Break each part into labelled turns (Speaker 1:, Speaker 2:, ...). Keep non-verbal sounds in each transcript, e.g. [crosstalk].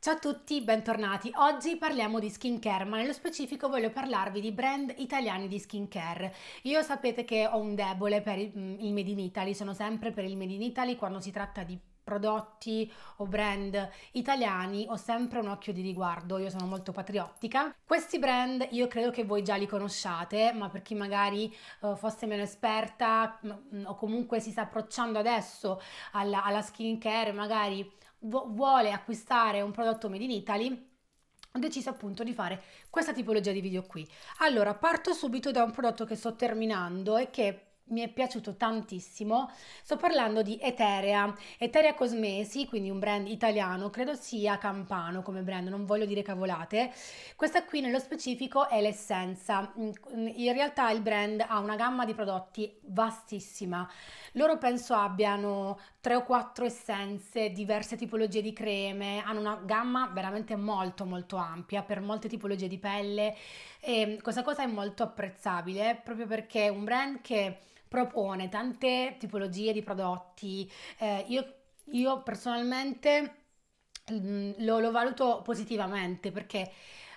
Speaker 1: Ciao a tutti, bentornati. Oggi parliamo di skincare, ma nello specifico voglio parlarvi di brand italiani di skincare. Io sapete che ho un debole per il mm, Made in Italy, sono sempre per il Made in Italy quando si tratta di prodotti o brand italiani ho sempre un occhio di riguardo, io sono molto patriottica. Questi brand io credo che voi già li conosciate, ma per chi magari uh, fosse meno esperta mh, mm, mm, o comunque si sta approcciando adesso alla, alla skincare, magari vuole acquistare un prodotto made in Italy, ho deciso appunto di fare questa tipologia di video qui. Allora, parto subito da un prodotto che sto terminando e che mi è piaciuto tantissimo. Sto parlando di Eterea, Eterea Cosmesi, quindi un brand italiano, credo sia campano come brand, non voglio dire cavolate. Questa qui nello specifico è l'essenza. Mm, in realtà il brand ha una gamma di prodotti vastissima. Loro penso abbiano tre o quattro essenze, diverse tipologie di creme, hanno una gamma veramente molto molto ampia per molte tipologie di pelle e questa cosa è molto apprezzabile proprio perché è un brand che propone tante tipologie di prodotti. Eh, io, io, personalmente mm, lo, lo, valuto positivamente perché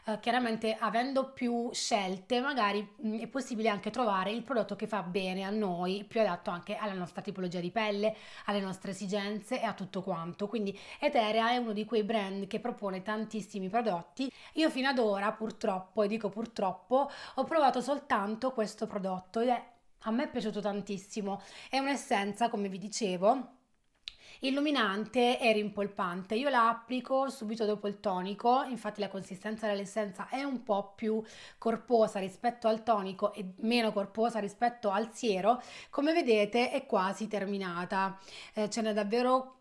Speaker 1: eh, chiaramente avendo più scelte magari mm, è possibile anche trovare il prodotto che fa bene a noi, più adatto anche alla nostra tipologia di pelle, alle nostre esigenze e a tutto quanto. Quindi Eterea è uno di quei brand che propone tantissimi prodotti. Io fino ad ora purtroppo, e dico purtroppo, ho provato soltanto questo prodotto ed è a me è piaciuto tantissimo, è un'essenza, come vi dicevo, illuminante e rimpolpante. Io la applico subito dopo il tonico, infatti la consistenza dell'essenza è un po' più corposa rispetto al tonico e meno corposa rispetto al siero. Come vedete è quasi terminata, eh, ce n'è davvero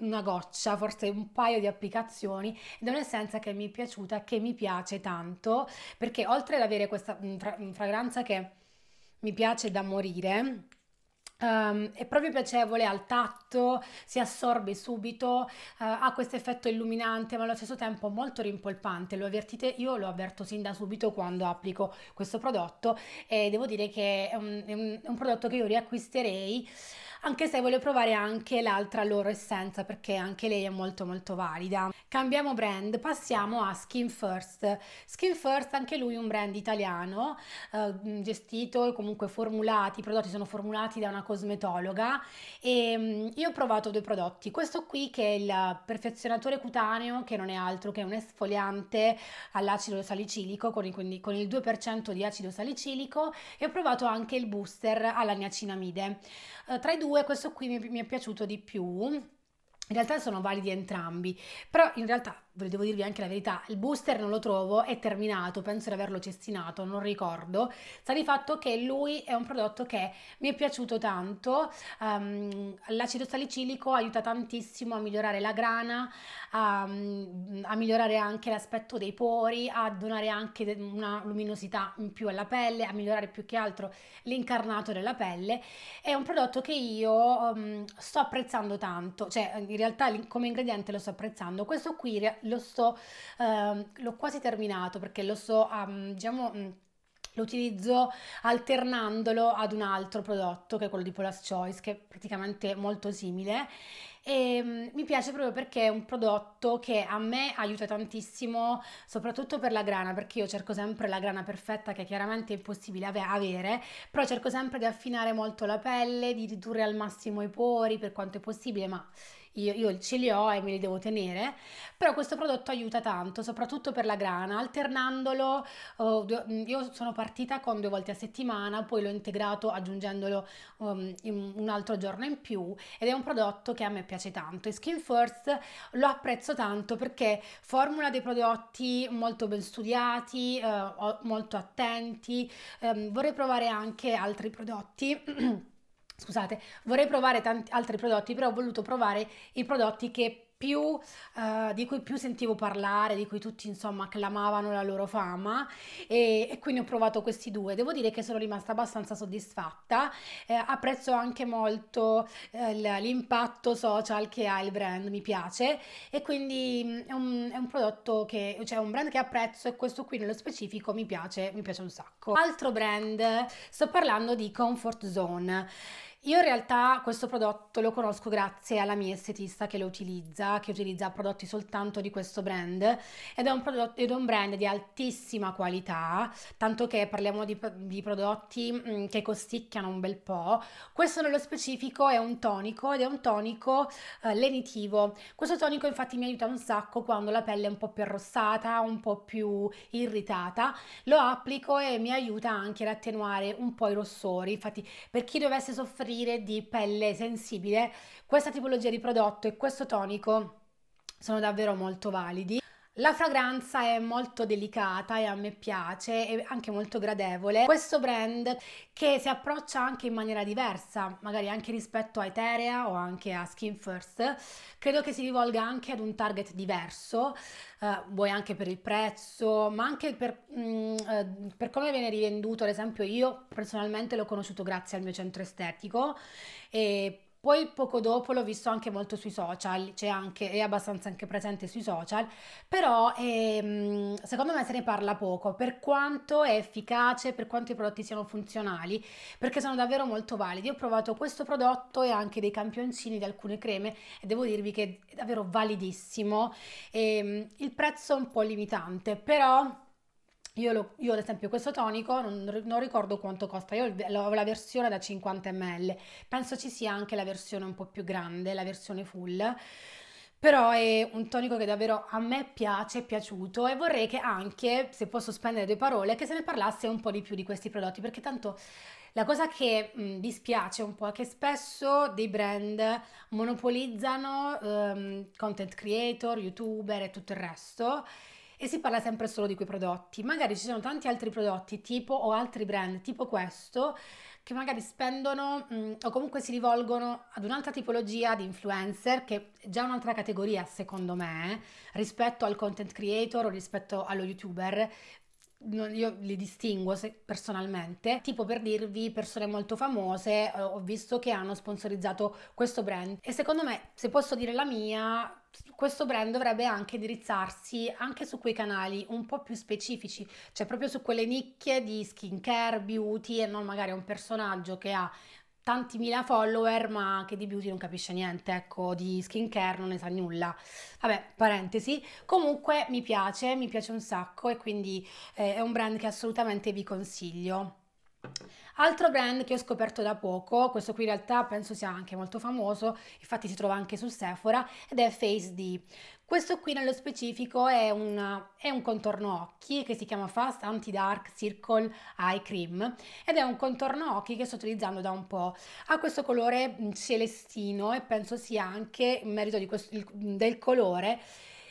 Speaker 1: una goccia, forse un paio di applicazioni ed è un'essenza che mi è piaciuta, che mi piace tanto, perché oltre ad avere questa mh, mm, mm, fragranza che mi piace da morire Um, è proprio piacevole al tatto, si assorbe subito, uh, ha questo effetto illuminante ma allo stesso tempo molto rimpolpante, lo avvertite, io lo avverto sin da subito quando applico questo prodotto e devo dire che è un, è un, è un prodotto che io riacquisterei anche se voglio provare anche l'altra loro essenza perché anche lei è molto molto valida. Cambiamo brand, passiamo a Skin First. Skin First anche lui un brand italiano eh, gestito e comunque formulati, i prodotti sono formulati da una cosmetologa e mm, io ho provato due prodotti. Questo qui che è il perfezionatore cutaneo che non è altro che un esfoliante all'acido salicilico quindi con il 2% di acido salicilico e ho provato anche il booster alla niacinamide. Eh, tra i due questo qui mi è piaciuto di più in realtà sono validi entrambi, però in realtà devo dirvi anche la verità, il booster non lo trovo, è terminato, penso di averlo cestinato, non ricordo. Sta di fatto che lui è un prodotto che mi è piaciuto tanto, um, l'acido salicilico aiuta tantissimo a migliorare la grana, a, ehm, a migliorare anche l'aspetto dei pori, a donare anche una luminosità in più alla pelle, a migliorare più che altro l'incarnato della pelle. È un prodotto che io um, sto apprezzando tanto, cioè in realtà come ingrediente lo sto apprezzando. Questo qui lo sto, eh, l'ho quasi terminato perché lo sto, um, diciamo... Um, lo utilizzo alternandolo ad un altro prodotto che è quello di Pola's Choice che è praticamente molto simile e mi piace proprio perché è un prodotto che a me aiuta tantissimo soprattutto per la grana perché io cerco sempre la grana perfetta che chiaramente è impossibile ave- avere però cerco sempre di affinare molto la pelle di ridurre al massimo i pori per quanto è possibile ma io, io ce li ho e me li devo tenere, però questo prodotto aiuta tanto, soprattutto per la grana, alternandolo, oh, mm, io sono partita con due volte a settimana, poi l'ho integrato aggiungendolo um, un altro giorno in più ed è un prodotto che a me piace tanto e Skin First lo apprezzo tanto perché formula dei prodotti molto ben studiati, eh, molto attenti, ehm, vorrei provare anche altri prodotti. [clears throat] Scusate, vorrei provare tanti altri prodotti, però ho voluto provare i prodotti che più, eh, di cui più sentivo parlare, di cui tutti insomma clamavano la loro fama e, e, quindi ho provato questi due. Devo dire che sono rimasta abbastanza soddisfatta, eh, apprezzo anche molto eh, l'impatto social che ha il brand, mi piace e quindi mm, è un, è un prodotto che, cioè un brand che apprezzo e questo qui nello specifico mi piace, mi piace un sacco. Altro brand, sto parlando di Comfort Zone. Io in realtà questo prodotto lo conosco grazie alla mia estetista che lo utilizza, che utilizza prodotti soltanto di questo brand ed è un, prodotto, ed è un brand di altissima qualità, tanto che parliamo di, di prodotti mm, che costicchiano un bel po'. Questo nello specifico è un tonico ed è un tonico eh, lenitivo. Questo tonico infatti mi aiuta un sacco quando la pelle è un po' più arrossata, un po' più irritata. Lo applico e mi aiuta anche ad attenuare un po' i rossori. Infatti per chi dovesse soffrire morire di pelle sensibile, questa tipologia di prodotto e questo tonico sono davvero molto validi. La fragranza è molto delicata e a me piace, è anche molto gradevole. Questo brand che si approccia anche in maniera diversa, magari anche rispetto a Eterea o anche a Skin First, credo che si rivolga anche ad un target diverso, eh, vuoi anche per il prezzo, ma anche per, mh, mm, eh, per come viene rivenduto. Ad esempio io personalmente l'ho conosciuto grazie al mio centro estetico e poi poco dopo l'ho visto anche molto sui social, c'è anche, è abbastanza anche presente sui social, però ehm, secondo me se ne parla poco, per quanto è efficace, per quanto i prodotti siano funzionali, perché sono davvero molto validi. ho provato questo prodotto e anche dei campioncini di alcune creme e devo dirvi che è davvero validissimo. Ehm, il prezzo è un po' limitante, però io, lo, io, ad esempio questo tonico non, non ricordo quanto costa, io ho la versione da 50 ml, penso ci sia anche la versione un po' più grande, la versione full, però è un tonico che davvero a me piace, è piaciuto e vorrei che anche, se posso spendere due parole, che se ne parlasse un po' di più di questi prodotti, perché tanto la cosa che mh, dispiace un po' è che spesso dei brand monopolizzano um, content creator, youtuber e tutto il resto e si parla sempre solo di quei prodotti. Magari ci sono tanti altri prodotti tipo o altri brand tipo questo che magari spendono mh, mm, o comunque si rivolgono ad un'altra tipologia di influencer che è già un'altra categoria secondo me rispetto al content creator o rispetto allo youtuber io li distingo personalmente, tipo per dirvi persone molto famose, eh, ho visto che hanno sponsorizzato questo brand e secondo me, se posso dire la mia, questo brand dovrebbe anche indirizzarsi anche su quei canali un po' più specifici, cioè proprio su quelle nicchie di skincare, beauty e non magari un personaggio che ha tanti mila follower ma che di beauty non capisce niente, ecco, di skincare non ne sa nulla. Vabbè, parentesi, comunque mi piace, mi piace un sacco e quindi eh, è un brand che assolutamente vi consiglio. Altro brand che ho scoperto da poco, questo qui in realtà penso sia anche molto famoso, infatti si trova anche su Sephora, ed è Face D. Questo qui nello specifico è un, è un, contorno occhi che si chiama Fast Anti-Dark Circle Eye Cream ed è un contorno occhi che sto utilizzando da un po'. Ha questo colore mm, celestino e penso sia anche in merito questo, del colore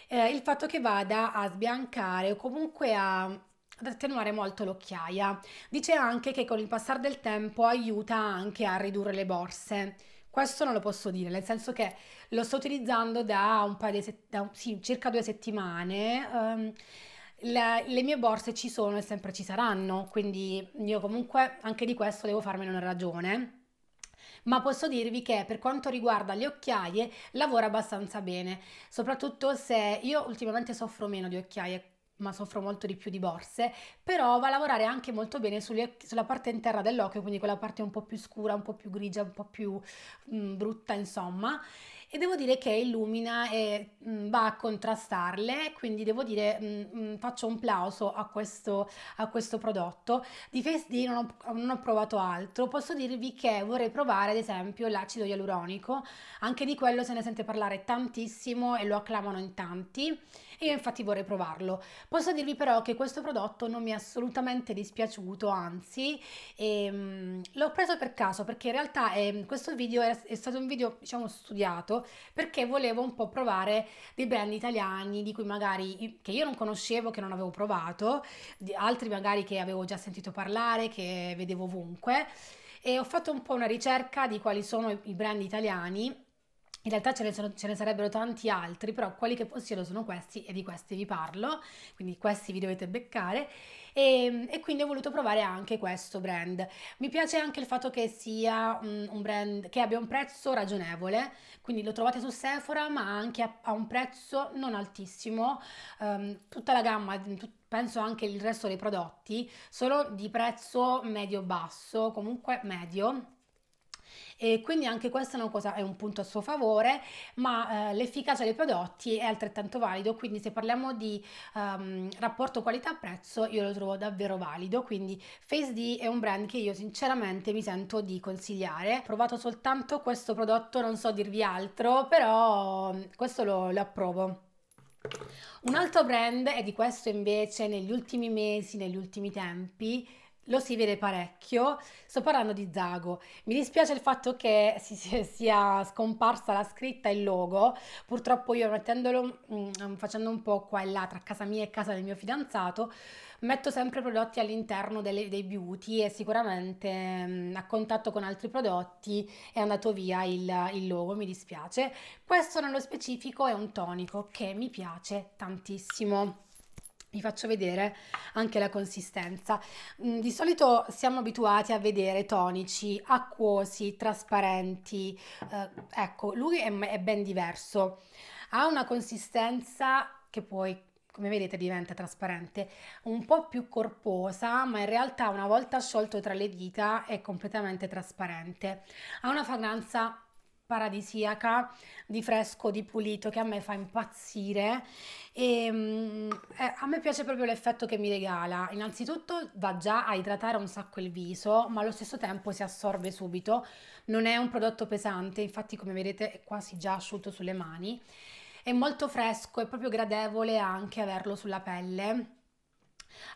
Speaker 1: eh, il fatto che vada a sbiancare o comunque a ad attenuare molto l'occhiaia. Dice anche che con il passare del tempo aiuta anche a ridurre le borse. Questo non lo posso dire, nel senso che lo sto utilizzando da un paio di settimane, sì, circa due settimane. Um, le, le, mie borse ci sono e sempre ci saranno, quindi io comunque anche di questo devo farmene una ragione. Ma posso dirvi che per quanto riguarda le occhiaie lavora abbastanza bene, soprattutto se io ultimamente soffro meno di occhiaie, ma soffro molto di più di borse, però va a lavorare anche molto bene sulle, sulla parte interna dell'occhio, quindi quella parte un po' più scura, un po' più grigia, un po' più mh, brutta, insomma e devo dire che illumina e mh, va a contrastarle, quindi devo dire mh, mh, faccio un plauso a questo, a questo prodotto. Di Face D non ho, non ho, provato altro, posso dirvi che vorrei provare ad esempio l'acido ialuronico, anche di quello se ne sente parlare tantissimo e lo acclamano in tanti e io infatti vorrei provarlo. Posso dirvi però che questo prodotto non mi è assolutamente dispiaciuto, anzi l'ho preso per caso perché in realtà eh, questo video è, è stato un video diciamo studiato perché volevo un po' provare dei brand italiani di cui magari che io non conoscevo, che non avevo provato, altri magari che avevo già sentito parlare, che vedevo ovunque e ho fatto un po' una ricerca di quali sono i brand italiani in realtà ce ne, sono, ce ne, sarebbero tanti altri, però quelli che possiedo sono questi e di questi vi parlo, quindi questi vi dovete beccare e, ehm, e quindi ho voluto provare anche questo brand. Mi piace anche il fatto che sia un, mm, un brand che abbia un prezzo ragionevole, quindi lo trovate su Sephora ma anche a, a un prezzo non altissimo, um, tutta la gamma, mm, tut, penso anche il resto dei prodotti, sono di prezzo medio-basso, comunque medio e quindi anche questa è, una cosa, è un punto a suo favore, ma eh, l'efficacia dei prodotti è altrettanto valido, quindi se parliamo di um, rapporto qualità-prezzo io lo trovo davvero valido, quindi Face D è un brand che io sinceramente mi sento di consigliare, ho provato soltanto questo prodotto, non so dirvi altro, però mm, questo lo, lo approvo. Un altro brand, e di questo invece negli ultimi mesi, negli ultimi tempi, lo si vede parecchio, sto parlando di Zago. Mi dispiace il fatto che si, sia scomparsa la scritta e il logo, purtroppo io mettendolo, mm, mm, facendo un po' qua e là tra casa mia e casa del mio fidanzato, metto sempre prodotti all'interno delle, dei beauty e sicuramente mm, a contatto con altri prodotti è andato via il, il logo, mi dispiace. Questo nello specifico è un tonico che mi piace tantissimo vi faccio vedere anche la consistenza. Mm, di solito siamo abituati a vedere tonici acquosi, trasparenti, eh, ecco, lui è, è ben diverso. Ha una consistenza che poi come vedete diventa trasparente, un po' più corposa, ma in realtà una volta sciolto tra le dita è completamente trasparente. Ha una fragranza paradisiaca, di fresco, di pulito, che a me fa impazzire e ehm, eh, a me piace proprio l'effetto che mi regala. Innanzitutto va già a idratare un sacco il viso, ma allo stesso tempo si assorbe subito, non è un prodotto pesante, infatti come vedete è quasi già asciutto sulle mani. È molto fresco, è proprio gradevole anche averlo sulla pelle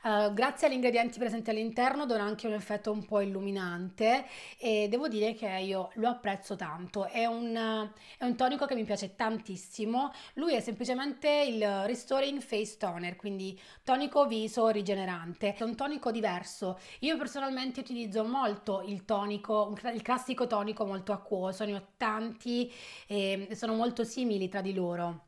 Speaker 1: Uh, grazie agli ingredienti presenti all'interno dona anche un effetto un po' illuminante e devo dire che io lo apprezzo tanto, è un, è un tonico che mi piace tantissimo, lui è semplicemente il Restoring Face Toner, quindi tonico viso rigenerante, è un tonico diverso, io personalmente utilizzo molto il tonico, il classico tonico molto acquoso, ne ho tanti e sono molto simili tra di loro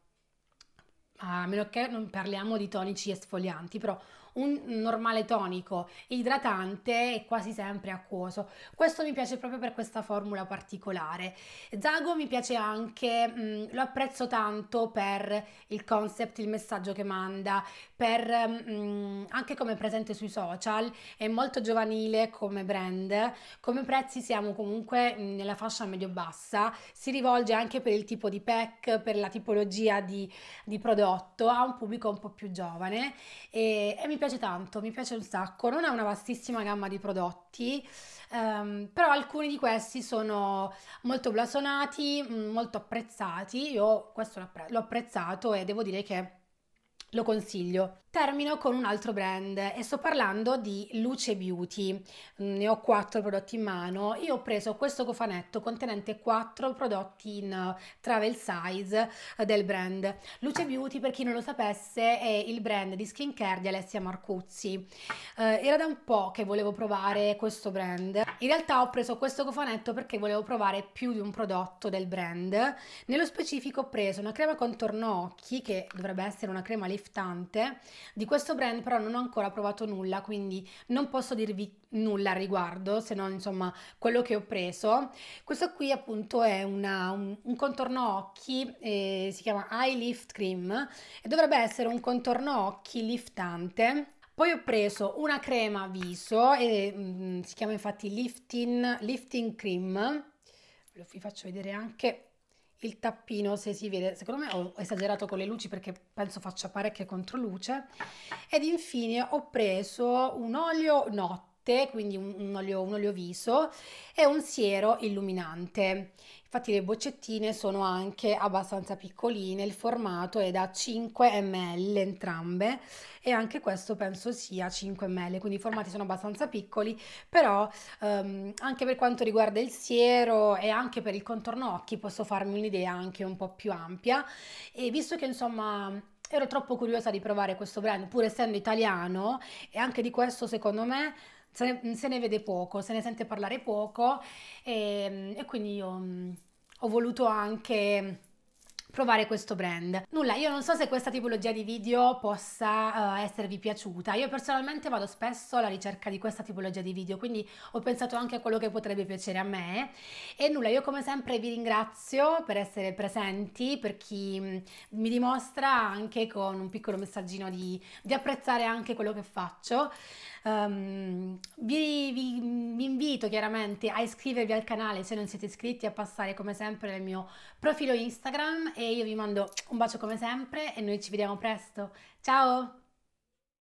Speaker 1: a meno che non parliamo di tonici esfolianti, però un normale tonico idratante e quasi sempre acquoso. Questo mi piace proprio per questa formula particolare. Zago mi piace anche, mh, mm, lo apprezzo tanto per il concept, il messaggio che manda, per mh, mm, anche come presente sui social, è molto giovanile come brand, come prezzi siamo comunque mm, nella fascia medio-bassa, si rivolge anche per il tipo di pack, per la tipologia di, di prodotto, a un pubblico un po' più giovane e, e mi piace tanto, mi piace un sacco. Non ha una vastissima gamma di prodotti, ehm, però alcuni di questi sono molto blasonati, mm, molto apprezzati. Io questo l'ho apprezzato e devo dire che lo consiglio. Termino con un altro brand e sto parlando di Luce Beauty. Mm, ne ho quattro prodotti in mano. Io ho preso questo cofanetto contenente quattro prodotti in eh, travel size eh, del brand. Luce Beauty, per chi non lo sapesse, è il brand di skincare di Alessia Marcuzzi. Eh, era da un po' che volevo provare questo brand. In realtà ho preso questo cofanetto perché volevo provare più di un prodotto del brand. Nello specifico ho preso una crema contorno occhi che dovrebbe essere una crema alle liftante. Di questo brand però non ho ancora provato nulla, quindi non posso dirvi nulla al riguardo, se non insomma quello che ho preso. Questo qui appunto è una, un, un, contorno occhi, eh, si chiama Eye Lift Cream e dovrebbe essere un contorno occhi liftante. Poi ho preso una crema viso, e, mh, mm, si chiama infatti Lifting, Lifting Cream, vi faccio vedere anche il tappino se si vede, secondo me ho esagerato con le luci perché penso faccia parecchie controluce ed infine ho preso un olio not notte, quindi un, un, olio, un olio viso e un siero illuminante. Infatti le boccettine sono anche abbastanza piccoline, il formato è da 5 ml entrambe e anche questo penso sia 5 ml, quindi i formati sono abbastanza piccoli, però ehm, anche per quanto riguarda il siero e anche per il contorno occhi posso farmi un'idea anche un po' più ampia e visto che insomma ero troppo curiosa di provare questo brand pur essendo italiano e anche di questo secondo me se ne, se ne vede poco, se ne sente parlare poco e, ehm, e quindi io mm, ho voluto anche provare questo brand. Nulla, io non so se questa tipologia di video possa uh, esservi piaciuta. Io personalmente vado spesso alla ricerca di questa tipologia di video, quindi ho pensato anche a quello che potrebbe piacere a me. E nulla, io come sempre vi ringrazio per essere presenti, per chi mm, mi dimostra anche con un piccolo messaggino di, di apprezzare anche quello che faccio. Um, vi, vi, mm, vi invito chiaramente a iscrivervi al canale se non siete iscritti, a passare come sempre nel mio profilo Instagram e io vi mando un bacio come sempre e noi ci vediamo presto. Ciao!